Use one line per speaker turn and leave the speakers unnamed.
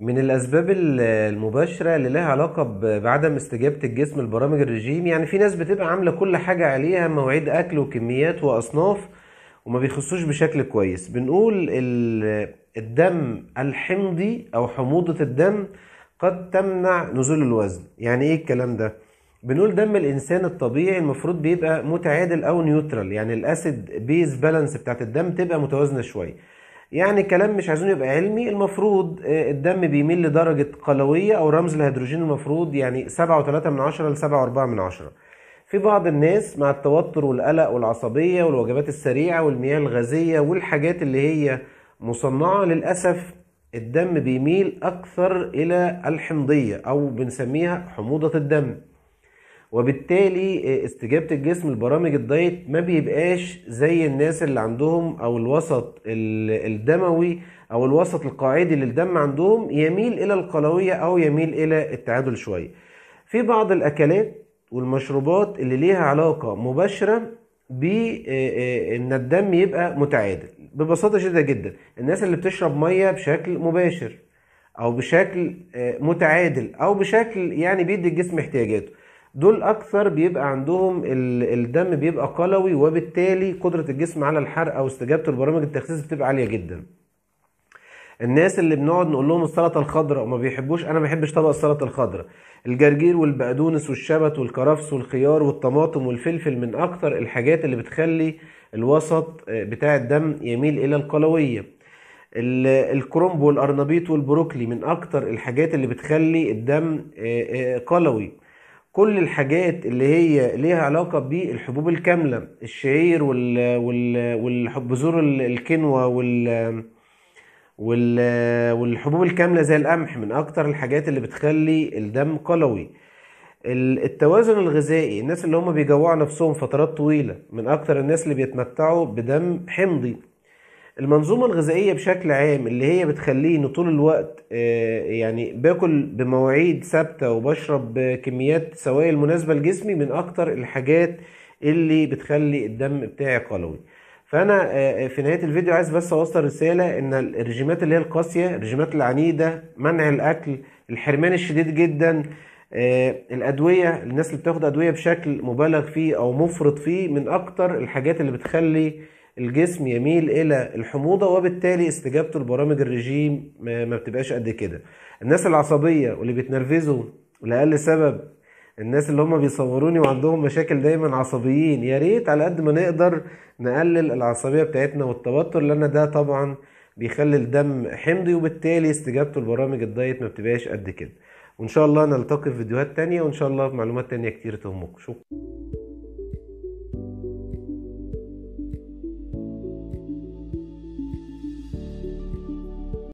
من الاسباب المباشره اللي لها علاقه بعدم استجابه الجسم لبرامج الرجيم يعني في ناس بتبقى عامله كل حاجه عليها مواعيد اكل وكميات واصناف وما بيخصوش بشكل كويس بنقول الدم الحمضي او حموضه الدم قد تمنع نزول الوزن يعني ايه الكلام ده بنقول دم الانسان الطبيعي المفروض بيبقى متعادل او نيوترال يعني الاسيد بيز بالانس بتاعت الدم تبقى متوازنه شويه يعني كلام مش عايزينه يبقى علمي المفروض آه، الدم بيميل لدرجة قلوية أو رمز الهيدروجين المفروض يعني سبعة وتلاتة من عشرة لسبعة وأربعة من عشرة في بعض الناس مع التوتر والقلق والعصبية والوجبات السريعة والمياه الغازية والحاجات اللي هي مصنعة للأسف الدم بيميل أكثر إلى الحمضية أو بنسميها حموضة الدم وبالتالي آه، استجابه الجسم لبرامج الدايت ما بيبقاش زي الناس اللي عندهم او الوسط الدموي او الوسط القاعدي للدم عندهم يميل الى القلويه او يميل الى التعادل شويه في بعض الاكلات والمشروبات اللي ليها علاقه مباشره بان آه، آه، الدم يبقى متعادل ببساطه شديده جدا الناس اللي بتشرب ميه بشكل مباشر او بشكل متعادل او بشكل يعني بيدي الجسم احتياجاته دول اكثر بيبقى عندهم الدم بيبقى قلوي وبالتالي قدره الجسم على الحرق او استجابه البرامج التخسيس بتبقى عاليه جدا الناس اللي بنقعد نقول لهم السلطه الخضراء وما بيحبوش انا ما بحبش طبق السلطه الخضراء الجرجير والبقدونس والشبت والكرفس والخيار والطماطم والفلفل من اكثر الحاجات اللي بتخلي الوسط آه، بتاع الدم يميل الى القلويه الكرنب والارنبيط والبروكلي من اكثر الحاجات اللي بتخلي الدم آه، آه، قلوي كل الحاجات اللي هي ليها علاقه بالحبوب الكامله الشعير وال وال بذور الكنوه وال وال والحبوب الكامله زي القمح من اكتر الحاجات اللي بتخلي الدم قلوي التوازن الغذائي الناس اللي هم بيجوعوا نفسهم فترات طويله من اكتر الناس اللي بيتمتعوا بدم حمضي المنظومه الغذائيه بشكل عام اللي هي بتخليني طول الوقت آه، يعني باكل بمواعيد ثابته وبشرب كميات سوائل مناسبه لجسمي من اكتر الحاجات اللي بتخلي الدم بتاعي قلوي فانا آه، آه، في نهايه الفيديو عايز بس اوصل رساله ان الرجيمات اللي هي القاسيه الرجيمات العنيده منع الاكل الحرمان الشديد جدا الادويه الناس اللي بتاخد ادويه بشكل مبالغ فيه او مفرط فيه من اكتر الحاجات اللي بتخلي الجسم يميل الى الحموضه وبالتالي استجابته لبرامج الرجيم ما بتبقاش قد كده الناس العصبيه واللي بيتنرفزوا لاقل سبب الناس اللي هم بيصوروني وعندهم مشاكل دايما عصبيين يا ريت على قد ما نقدر نقلل العصبيه بتاعتنا والتوتر لان ده طبعا بيخلي الدم حمضي وبالتالي استجابته لبرامج الدايت ما بتبقاش قد كده وان شاء الله نلتقي في فيديوهات تانية وان شاء الله في معلومات تانية كتير تهمكم شكرا